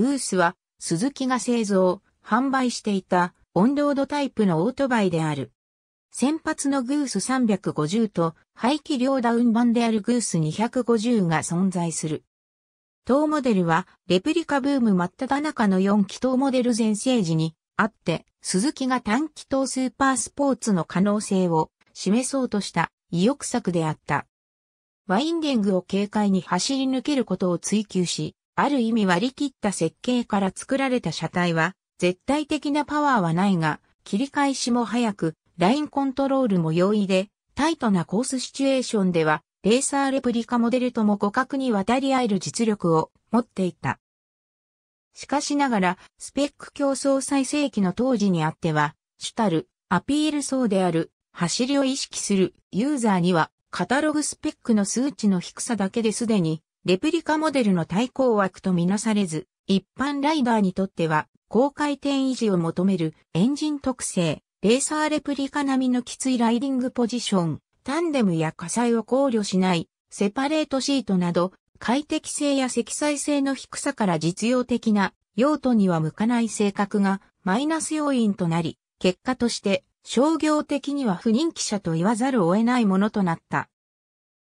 グースは、鈴木が製造、販売していた、オンロードタイプのオートバイである。先発のグース350と、排気量ダウン版であるグース250が存在する。当モデルは、レプリカブーム真っ只中の4気筒モデル全盛時に、あって、鈴木が短気筒スーパースポーツの可能性を示そうとした意欲作であった。ワインディングを軽快に走り抜けることを追求し、ある意味割り切った設計から作られた車体は、絶対的なパワーはないが、切り返しも早く、ラインコントロールも容易で、タイトなコースシチュエーションでは、レーサーレプリカモデルとも互角に渡り合える実力を持っていた。しかしながら、スペック競争最盛期の当時にあっては、主たるアピール層である、走りを意識するユーザーには、カタログスペックの数値の低さだけですでにレプリカモデルの対抗枠とみなされず、一般ライダーにとっては、高回転維持を求めるエンジン特性、レーサーレプリカ並みのきついライディングポジション、タンデムや火災を考慮しない、セパレートシートなど、快適性や積載性の低さから実用的な用途には向かない性格がマイナス要因となり、結果として商業的には不人気者と言わざるを得ないものとなった。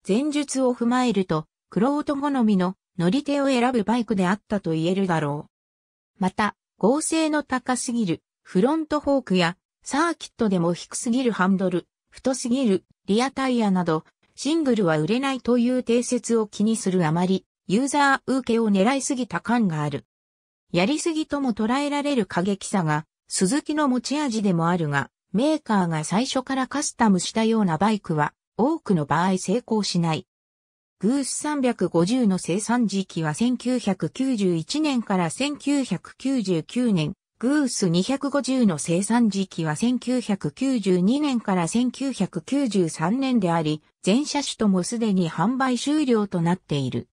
前述を踏まえると、クロート好みの乗り手を選ぶバイクであったと言えるだろう。また、合成の高すぎるフロントフォークやサーキットでも低すぎるハンドル、太すぎるリアタイヤなど、シングルは売れないという定説を気にするあまり、ユーザー受けを狙いすぎた感がある。やりすぎとも捉えられる過激さが、鈴木の持ち味でもあるが、メーカーが最初からカスタムしたようなバイクは、多くの場合成功しない。グース350の生産時期は1991年から1999年、グース250の生産時期は1992年から1993年であり、全車種ともすでに販売終了となっている。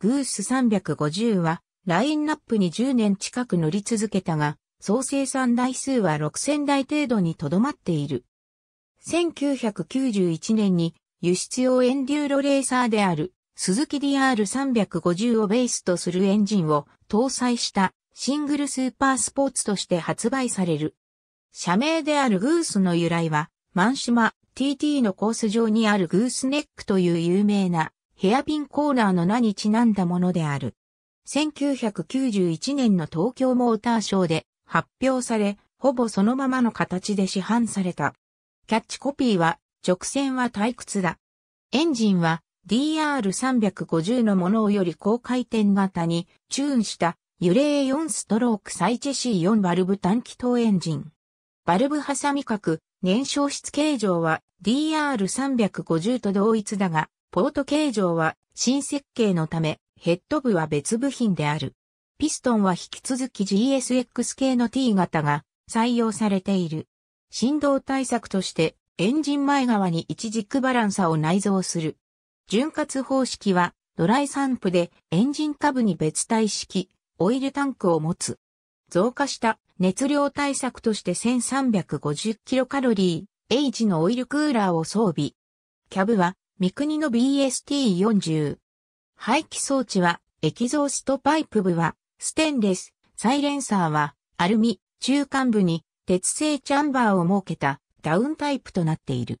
グース350は、ラインナップに10年近く乗り続けたが、総生産台数は6000台程度にとどまっている。1991年に輸出用エンデューロレーサーである、鈴木 DR350 をベースとするエンジンを搭載したシングルスーパースポーツとして発売される。社名であるグースの由来は、マンシマ TT のコース上にあるグースネックという有名なヘアピンコーナーの名にちなんだものである。1991年の東京モーターショーで発表され、ほぼそのままの形で市販された。キャッチコピーは直線は退屈だ。エンジンは DR350 のものより高回転型にチューンした揺れ4ストロークサイチェ C4 バルブ短気筒エンジン。バルブハサミ角、燃焼室形状は DR350 と同一だが、ポート形状は新設計のため、ヘッド部は別部品である。ピストンは引き続き GSX 系の T 型が採用されている。振動対策としてエンジン前側に一軸バランサを内蔵する。潤滑方式は、ドライ散布でエンジン下部に別体式、オイルタンクを持つ。増加した熱量対策として 1350kcal H のオイルクーラーを装備。キャブは、三国の BST40。排気装置は、エキゾーストパイプ部は、ステンレス、サイレンサーは、アルミ、中間部に、鉄製チャンバーを設けた、ダウンタイプとなっている。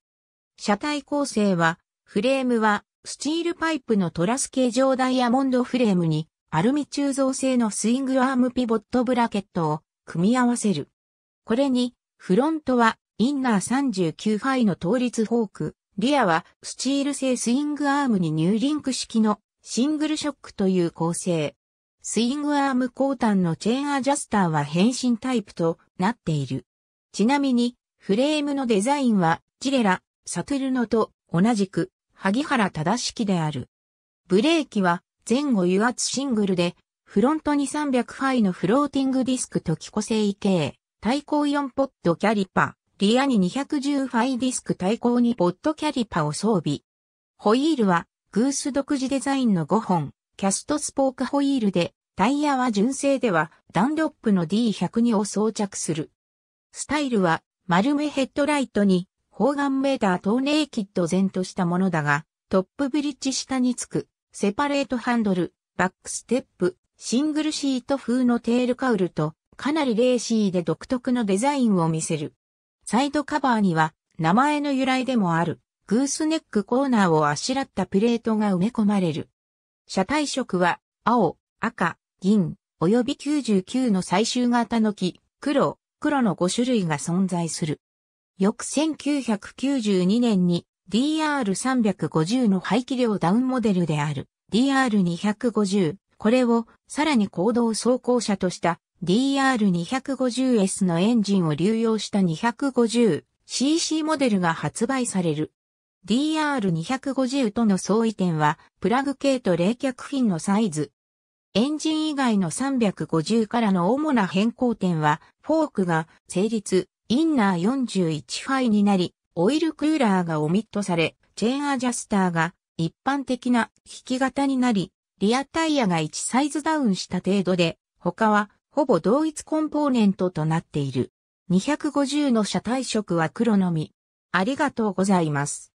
車体構成は、フレームは、スチールパイプのトラス形状ダイヤモンドフレームに、アルミ鋳造製のスイングアームピボットブラケットを組み合わせる。これに、フロントは、インナー39ファイの倒立フォーク、リアは、スチール製スイングアームにニューリンク式のシングルショックという構成。スイングアーム後端のチェーンアジャスターは変身タイプとなっている。ちなみに、フレームのデザインは、ジレラ、サトゥルノと同じく、萩原正式である。ブレーキは、前後油圧シングルで、フロントに300ファイのフローティングディスク時個性異形、対向4ポッドキャリパ、リアに210ファイディスク対向2ポッドキャリパを装備。ホイールは、グース独自デザインの5本、キャストスポークホイールで、タイヤは純正では、ダンロップの D102 を装着する。スタイルは、丸目ヘッドライトに、方眼メーター等ネイキッド前としたものだが、トップブリッジ下につく、セパレートハンドル、バックステップ、シングルシート風のテールカウルと、かなりレーシーで独特のデザインを見せる。サイドカバーには、名前の由来でもある、グースネックコーナーをあしらったプレートが埋め込まれる。車体色は、青、赤、銀、及び99の最終型の木、黒、黒の5種類が存在する。翌1992年に DR350 の排気量ダウンモデルである DR250、これをさらに行動走行車とした DR250S のエンジンを流用した 250cc モデルが発売される。DR250 との相違点はプラグ系と冷却品のサイズ、エンジン以外の350からの主な変更点は、フォークが成立、インナー41ファイになり、オイルクーラーがオミットされ、チェーンアジャスターが一般的な引き型になり、リアタイヤが1サイズダウンした程度で、他はほぼ同一コンポーネントとなっている。250の車体色は黒のみ。ありがとうございます。